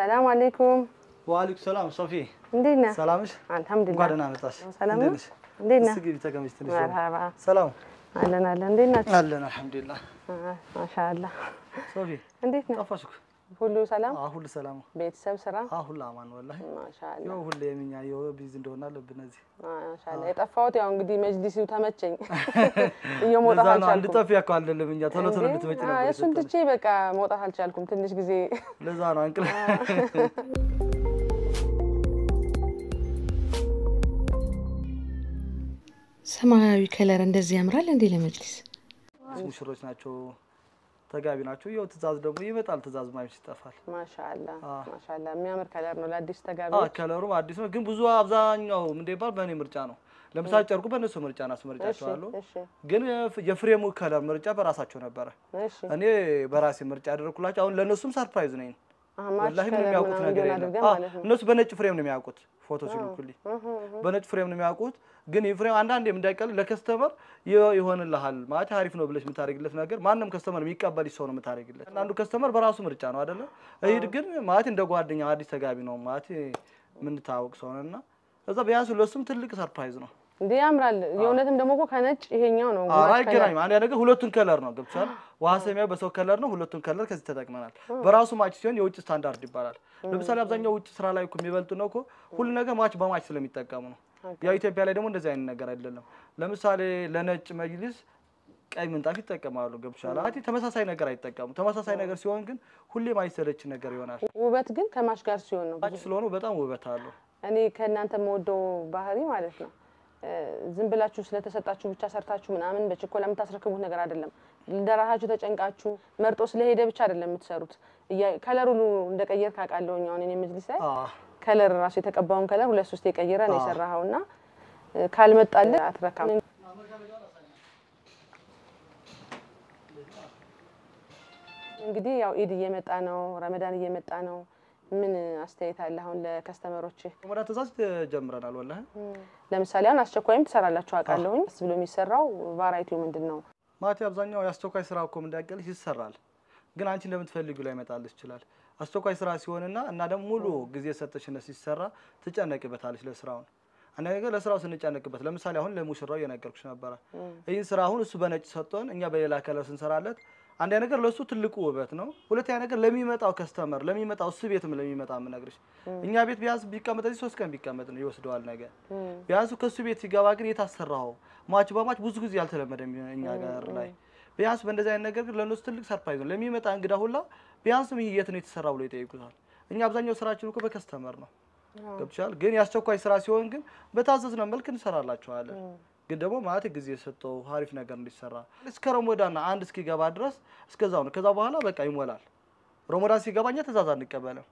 السلام عليكم وعليكم السلام صافي مدينة سلامش الحمد لله انا نطاش سلام مدينة سقي تاكم يستنى مرحبا سلام اهلا اهلا مدينة اهلا الحمد لله آه، ما شاء الله صافي ندينا طفشك ሁሉ ሰላም ሁሉ ሰላም ቤተሰብ ስራ ሁሉ አማን ወላሂ ማሻአላ። ያው ሁሌ የእኛ ቢዝ እንደሆነ ልብ እዚህ ማሻአላ። የጠፋሁት ያው እንግዲህ መጅሊሱ ተመቸኝ እየው መውጣት አልቻልኩም። እንድጠፊ ያው አይደለም እኛ ቶሎ ቶሎ እንድትመጪ ነበር። እሱን ትቼ በቃ መውጣት አልቻልኩም። ትንሽ ጊዜ ለዛ ነው አንቅል ሰማያዊ ከለር እንደዚህ ያምራል እንዴ ለመጅሊስ ሙሽሮች ናቸው ተጋቢ ናቸው። ይኸው ትእዛዝ ደግሞ ይመጣል። ትእዛዝ ማይምስ ይጠፋል። ማሻአላ ማሻአላ፣ የሚያምር ከለር ነው ለአዲስ ተጋቢ። አዎ አዲስ ነው፣ ግን ብዙ አብዛኛው ምንድን ይባል በእኔ ምርጫ ነው። ለምሳሌ ጨርቁ በእነሱ ምርጫ አስመርጫቸዋለሁ፣ ግን የፍሬሙ ከለር ምርጫ በራሳቸው ነበረ። እኔ በራሴ ምርጫ ያደረኩላቸው። አሁን ለእነሱም ሰርፕራይዝ ነኝ። ወላሂ ምንም የሚያውቁት ነገር የለም። እነሱ በነጭ ፍሬም ነው የሚያውቁት፣ ፎቶ ሲልኩልኝ በነጭ ፍሬም ነው የሚያውቁት። ግን ይህ ፍሬም አንዳንዴም እንዳይቀል ለከስተመር ይሆንልሃል ማለት አሪፍ ነው ብለሽ የምታደርግለት ነገር ማንም ከስተመር የሚቀበል ሰው ነው የምታደርግለት። አንዳንዱ ከስተመር በራሱ ምርጫ ነው አይደለ? ይህ ግን ማለት እንደ ጓደኛ አዲስ ተጋቢ ነው ማለት የምንታወቅ ሰው ነን እና እዛ ቢያንስ ለሱም ትልቅ ሰርፕራይዝ ነው። እንዴ ያምራል። የእውነትም ደግሞ እኮ ከነጭ ይሄኛው ነው። ኧረ አይገናኝም። አንድ ያደረገ ሁለቱን ከለር ነው ገብቷል። ውሃ ሰማያዊ በሰው ከለር ነው። ሁለቱን ከለር ከዚህ ተጠቅመናል። በራሱ ማች ሲሆን የውጭ ስታንዳርድ ይባላል። ለምሳሌ አብዛኛው ውጭ ስራ ላይ እኮ የሚበልጡ ነው እኮ ሁሉ ነገር ማች በማች ስለሚጠቀሙ ነው። ያው ኢትዮጵያ ላይ ደግሞ እንደዚህ አይነት ነገር አይደለም። ለምሳሌ ለነጭ መጅሊስ ቀይ ምንጣፍ ይጠቀማሉ። ገብቻላ አቲ ተመሳሳይ ነገር አይጠቀሙ ተመሳሳይ ነገር ሲሆን ግን ሁሌም አይሰለች ነገር ይሆናል። ውበት ግን ከማች ጋር ሲሆን ነው ስለሆኑ በጣም ውበት አለው። እኔ ከእናንተ መወደው ባህሪ ማለት ነው ዝም ብላችሁ ስለተሰጣችሁ ብቻ ሰርታችሁ ምናምን በችኮላ የምታስረክቡት ነገር አይደለም። ለራሳችሁ ተጨንቃችሁ መርጦ ስለሄደ ብቻ አይደለም የምትሰሩት። ከለሩ እንደቀየር ካውቃለሁኝ። አሁን እኔ ምዝል ሳይ ከለር ራሱ የተቀባውን ከለር ሁለት ሶስት የቀየረ ነው የሰራኸው እና ካልመጣለ አትረካም። እንግዲህ ያው ኢድ እየመጣ ነው፣ ረመዳን እየመጣ ነው። ምን አስተያየት አለ አሁን ለከስተመሮች? መጀመሪያ ትእዛዝ ጀምረናል። ወላ ለምሳሌ አሁን አስቸኳይም ትሰራላችሁ አውቃለሁኝ። ስ ብሎ የሚሰራው ቫራይቲው ምንድን ነው ማለት አብዛኛው የአስቸኳይ ስራ እኮ እንዳያቀል ይሰራል፣ ግን አንቺ እንደምትፈልጊው ላይ ይመጣልሽ ይችላል። አስቸኳይ ስራ ሲሆንና እና ደግሞ ሙሉ ጊዜ ሰጠሽነት ሲሰራ ትጨነቅበታለች ለስራውን አንዳንድ ነገር ለስራው ስንጨነቅበት፣ ለምሳሌ አሁን ለሙሽራው እየነገርኩሽ ነበረ ይህን ስራ አሁን እሱ በነጭ ሰጥቶን እኛ በሌላ ከለር ስንሰራለት አንደኛ ነገር ለሱ ትልቁ ውበት ነው። ሁለተኛ ነገር ለሚመጣው ከስተመር ለሚመጣው ስ ቤትም ለሚመጣ የምነግርሽ እኛ ቤት ቢያንስ ቢቀመጥ እዚህ ሶስት ቀን ቢቀመጥ ነው ይወስደዋል። ነገር ቢያንስ ከሱ ቤት ሲገባ ግን የታሰራው ማች በማች ብዙ ጊዜ ያልተለመደ እኛ ጋር ላይ ቢያንስ በእንደዚህ አይነት ነገር ግን ለነሱ ትልቅ ሰርፕራይዝ ነው። ለሚመጣ እንግዳ ሁላ ቢያንስም ይሄ የት ነው የተሰራ ብሎ ይጠይቁታል። እኛ አብዛኛው ስራችን እኮ በከስተመር ነው ገብቻል። ግን ያስቸኳይ ስራ ሲሆን ግን በታዘዝነው መልክ እንሰራላቸዋለን። ግን ደግሞ ማለት ጊዜ የሰጠው ሀሪፍ ነገር እንዲሰራ እስከ ረሞዳና አንድ እስኪገባ ድረስ እስከዛው ነው። ከዛ በኋላ በቃ ይሞላል። ረሞዳን እኛ ትእዛዝ አንቀበልም።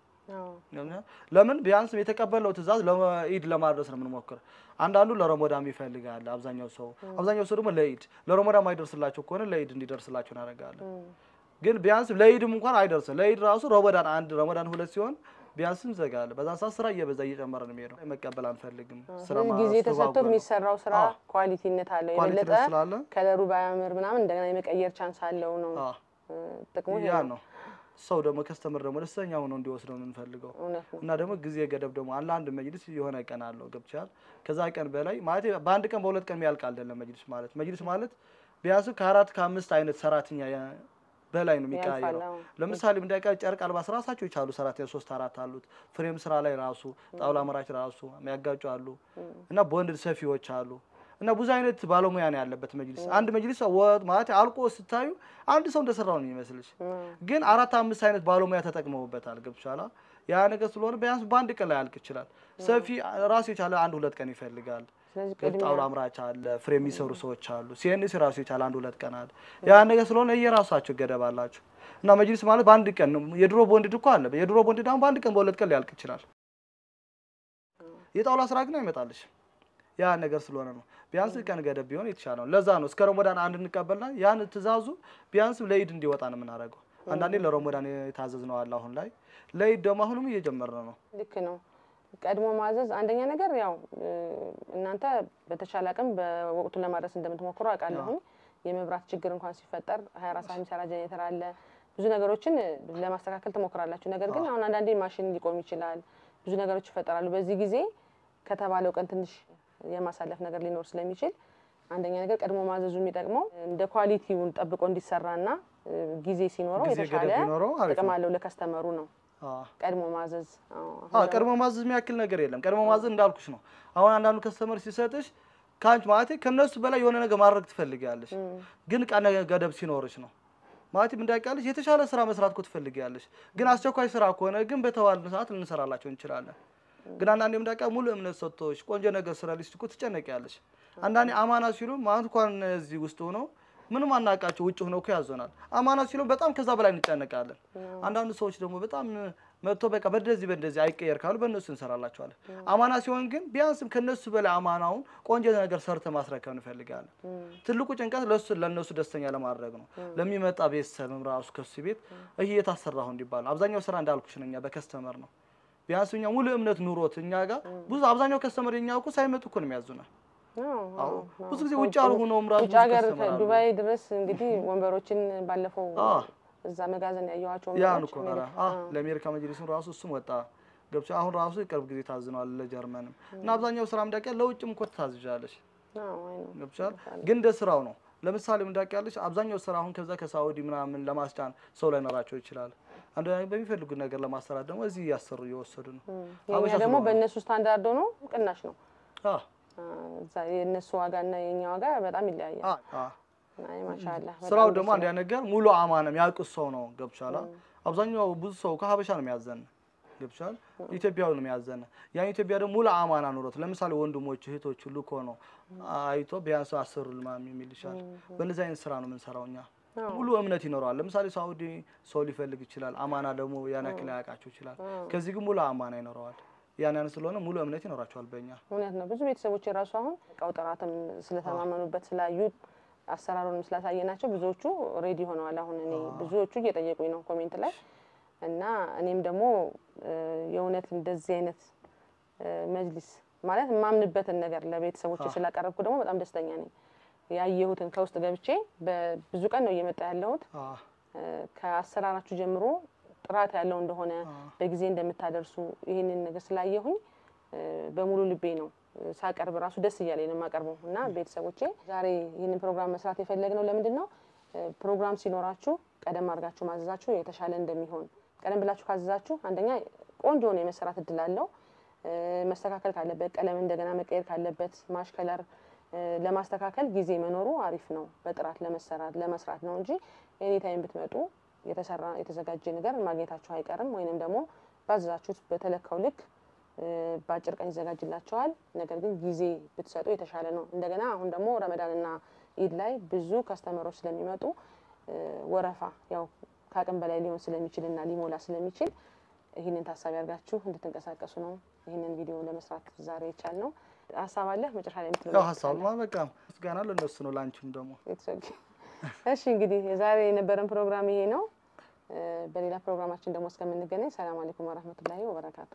ለምን ቢያንስ የተቀበለው ትእዛዝ ለኢድ ለማድረስ ነው የምንሞክር። አንዳንዱ ለሮሞዳ ይፈልጋል። አብዛኛው ሰው አብዛኛው ሰው ደግሞ ለኢድ ለሮሞዳ አይደርስላቸው ከሆነ ለኢድ እንዲደርስላቸው እናደርጋለን። ግን ቢያንስ ለኢድም እንኳን አይደርስም። ለኢድ ራሱ ረሞዳን አንድ ረሞዳን ሁለት ሲሆን ቢያንስም ዘጋ አለ። በዛ ሰዓት ስራ እየበዛ እየጨመረ ነው የሚሄደው። መቀበል አንፈልግም። ስራ ጊዜ ተሰጥቶ የሚሰራው ስራ ኳሊቲነት አለው። የበለጠ ከለሩ ባያምር ምናምን እንደገና የመቀየር ቻንስ አለው ነው ጥቅሙ ያ ነው። ሰው ደግሞ ከስተምር ደግሞ ደስተኛ ሆኖ እንዲወስደው የምንፈልገው እና ደግሞ ጊዜ ገደብ ደግሞ አለ። አንድ መጅልስ የሆነ ቀን አለው ገብቻል። ከዛ ቀን በላይ ማለት በአንድ ቀን በሁለት ቀን የሚያልቅ አይደለም። መጅልስ ማለት መጅልስ ማለት ቢያንስ ከአራት ከአምስት አይነት ሰራተኛ በላይ ነው የሚቀያየረው። ለምሳሌ እንዳይቀር ጨርቅ አልባስ ራሳቸው ይቻሉ ሰራተኛ ሶስት አራት አሉት። ፍሬም ስራ ላይ ራሱ ጣውላ አምራች ራሱ የሚያጋጩ አሉ እና ቦንድ ሰፊዎች አሉ እና ብዙ አይነት ባለሙያ ነው ያለበት መጅሊስ። አንድ መጅሊስ ወጥ ማለት አልቆ ስታዩ አንድ ሰው እንደሰራው ነው የሚመስልሽ፣ ግን አራት አምስት አይነት ባለሙያ ተጠቅመውበታል። ገብቻላ ያ ነገር ስለሆነ ቢያንስ በአንድ ቀን ላይ ያልቅ ይችላል። ሰፊ ራሱ የቻለ አንድ ሁለት ቀን ይፈልጋል። ጣውላ አምራች አለ፣ ፍሬ የሚሰሩ ሰዎች አሉ። ሲኤንሲ ራሱ የቻለ አንድ ሁለት ቀን አለ። ያ ነገር ስለሆነ የራሳቸው ገደብ አላቸው እና መጅሊስ ማለት በአንድ ቀን ነው። የድሮ ቦንድድ እኮ አለ። የድሮ ቦንድድ አሁን በአንድ ቀን በሁለት ቀን ሊያልቅ ይችላል። የጣውላ ስራ ግን አይመጣልሽ። ያ ነገር ስለሆነ ነው። ቢያንስ ቀን ገደብ ቢሆን የተሻለ ነው። ለዛ ነው እስከ ረመዳን አንድ እንቀበልና ያን ትእዛዙ ቢያንስ ለኢድ እንዲወጣ ነው የምናደርገው። አንዳንዴ ለሮሞዳን የታዘዝ ነው አለ። አሁን ላይ ለኢድ ደግሞ አሁንም እየጀመረ ነው። ልክ ነው። ቀድሞ ማዘዝ አንደኛ ነገር ያው እናንተ በተቻለ አቅም በወቅቱን ለማድረስ እንደምትሞክሩ አውቃለሁኝ። የመብራት ችግር እንኳን ሲፈጠር ሀያ አራት ሰዓት የሚሰራ ጀኔሬተር አለ። ብዙ ነገሮችን ለማስተካከል ትሞክራላችሁ። ነገር ግን አሁን አንዳንዴ ማሽን ሊቆም ይችላል፣ ብዙ ነገሮች ይፈጠራሉ። በዚህ ጊዜ ከተባለው ቀን ትንሽ የማሳለፍ ነገር ሊኖር ስለሚችል አንደኛ ነገር ቀድሞ ማዘዙ የሚጠቅመው እንደ ኳሊቲውን ጠብቆ እንዲሰራና ጊዜ ሲኖረው የተሻለ ጥቅም አለው ለከስተመሩ ነው። ቀድሞ ማዘዝ ቀድሞ ማዘዝ የሚያክል ነገር የለም። ቀድሞ ማዘዝ እንዳልኩሽ ነው። አሁን አንዳንዱ ከስተመር ሲሰጥሽ ከአንቺ ማለት ከእነሱ በላይ የሆነ ነገር ማድረግ ትፈልጊያለሽ፣ ግን ቀነ ገደብ ሲኖርሽ ነው ማለት እንዳይቃለሽ የተሻለ ስራ መስራት እኮ ትፈልጊያለሽ፣ ግን አስቸኳይ ስራ ከሆነ ግን በተባለ ሰዓት ልንሰራላቸው እንችላለን። ግን አንዳንዴ እንዳይቃ ሙሉ እምነት ሰጥቶች ቆንጆ ነገር ስራልሽ እኮ ትጨነቂያለሽ። አንዳንዴ አማና ሲሉ ማለት እንኳን እዚህ ውስጥ ሆኖ ምንም አናውቃቸው ውጭ ሆነው እኮ ያዞናል። አማና ሲሉ በጣም ከዛ በላይ እንጨነቃለን። አንዳንድ ሰዎች ደግሞ በጣም መጥቶ በቃ በደዚህ በደዚህ አይቀየር ካሉ በእነሱ እንሰራላቸዋለን። አማና ሲሆን ግን ቢያንስም ከነሱ በላይ አማናውን ቆንጆ ነገር ሰርተ ማስረከብ እንፈልጋለን። ትልቁ ጭንቀት ለሱ ለነሱ ደስተኛ ለማድረግ ነው። ለሚመጣ ቤተሰብም ራሱ ከሱ ቤት ይህ የታሰራሁ እንዲባል አብዛኛው ስራ እንዳልኩሽ ነው፣ እኛ በከስተመር ነው። ቢያንስ እኛ ሙሉ እምነት ኑሮት እኛ ጋር ብዙ አብዛኛው ከስተመር እኛ እኮ ሳይመጡ እኮ ነው የሚያዙናል ብዙ ጊዜ ውጭ ነው ምራ ውጭ ሀገር ዱባይ ድረስ እንግዲህ ወንበሮችን ባለፈው እዛ መጋዘን ያየኋቸው ያን እኮ ለአሜሪካ መጅሊስም ራሱ እሱም ወጣ ገብቶ አሁን ራሱ ቅርብ ጊዜ ታዝኗል። ለጀርመንም እና አብዛኛው ስራ እንዳውቅ ለውጭም እኮ ታዝዣለች። ገብቻል። ግን እንደ ስራው ነው። ለምሳሌ እንዳውቅ ያለች አብዛኛው ስራ አሁን ከዛ ከሳውዲ ምናምን ለማስጫን ሰው ላይኖራቸው ይችላል። አንድ በሚፈልጉ ነገር ለማሰራት ደግሞ እዚህ እያሰሩ እየወሰዱ ነው። ደግሞ በእነሱ ስታንዳርድ ነው፣ ቅናሽ ነው የእነሱ ዋጋ እና የኛ ዋጋ በጣም ይለያያል። ማሻላ ስራው ደግሞ አንድ ነገር ሙሉ አማንም ያውቁት ሰው ነው። ገብቻላ አብዛኛው ብዙ ሰው ከሀበሻ ነው የሚያዘን ገብቻል ኢትዮጵያዊ ነው የሚያዘን። ያን ኢትዮጵያ ደግሞ ሙሉ አማና ኑሮት ለምሳሌ ወንድሞች እህቶች ሁሉ እኮ ነው አይቶ ቢያንስ አስር ልማም የሚል ይችላል። በእነዚህ አይነት ስራ ነው የምንሰራው እኛ ሙሉ እምነት ይኖረዋል። ለምሳሌ ሳውዲ ሰው ሊፈልግ ይችላል። አማና ደግሞ ያን ያክል ያውቃቸው ይችላል። ከዚህ ግን ሙሉ አማና ይኖረዋል። ያን ያን ስለሆነ ሙሉ እምነት ይኖራቸዋል በእኛ። እውነት ነው። ብዙ ቤተሰቦች የራሱ አሁን እቃው ጥራትም ስለተማመኑበት ስላዩ አሰራሩንም ስላሳየናቸው ብዙዎቹ ሬዲ ሆነዋል። አሁን እኔ ብዙዎቹ እየጠየቁኝ ነው ኮሜንት ላይ እና እኔም ደግሞ የእውነት እንደዚህ አይነት መጅሊስ ማለት የማምንበትን ነገር ለቤተሰቦች ስላቀረብኩ ደግሞ በጣም ደስተኛ ነኝ። ያየሁትን ከውስጥ ገብቼ ብዙ ቀን ነው እየመጣ ያለሁት ከአሰራራችሁ ጀምሮ ጥራት ያለው እንደሆነ በጊዜ እንደምታደርሱ ይህንን ነገር ስላየሁኝ በሙሉ ልቤ ነው ሳቀርብ ራሱ ደስ እያለ ነው የማቀርበው። እና ቤተሰቦቼ ዛሬ ይህንን ፕሮግራም መስራት የፈለግነው ለምንድን ነው? ፕሮግራም ሲኖራችሁ ቀደም አድርጋችሁ ማዘዛችሁ የተሻለ እንደሚሆን ቀደም ብላችሁ ካዘዛችሁ አንደኛ ቆንጆ ነው የመሰራት እድል አለው። መስተካከል ካለበት ቀለም እንደገና መቀየር ካለበት ማሽከለር ለማስተካከል ጊዜ መኖሩ አሪፍ ነው። በጥራት ለመሰራት ለመስራት ነው እንጂ ኤኒታይም ብትመጡ የተሰራ የተዘጋጀ ነገር ማግኘታችሁ አይቀርም። ወይንም ደግሞ ባዘዛችሁት በተለካው ልክ በአጭር ቀን ይዘጋጅላቸዋል። ነገር ግን ጊዜ ብትሰጡ የተሻለ ነው። እንደገና አሁን ደግሞ ረመዳንና ኢድ ላይ ብዙ ከስተመሮች ስለሚመጡ ወረፋ ያው ከአቅም በላይ ሊሆን ስለሚችልና ሊሞላ ስለሚችል ይህንን ታሳቢ አድርጋችሁ እንድትንቀሳቀሱ ነው። ይህንን ቪዲዮ ለመስራት ዛሬ ይቻል ነው። ሀሳብ አለህ መጨረሻ ላይ የምትለው ሀሳብ በቃ ምስጋና ለእነሱ ነው፣ ለአንቺም ደግሞ እሺ። እንግዲህ የዛሬ የነበረን ፕሮግራም ይሄ ነው። በሌላ ፕሮግራማችን ደግሞ እስከምንገናኝ ሰላም አለይኩም ወረህመቱላሂ ወበረካቱ።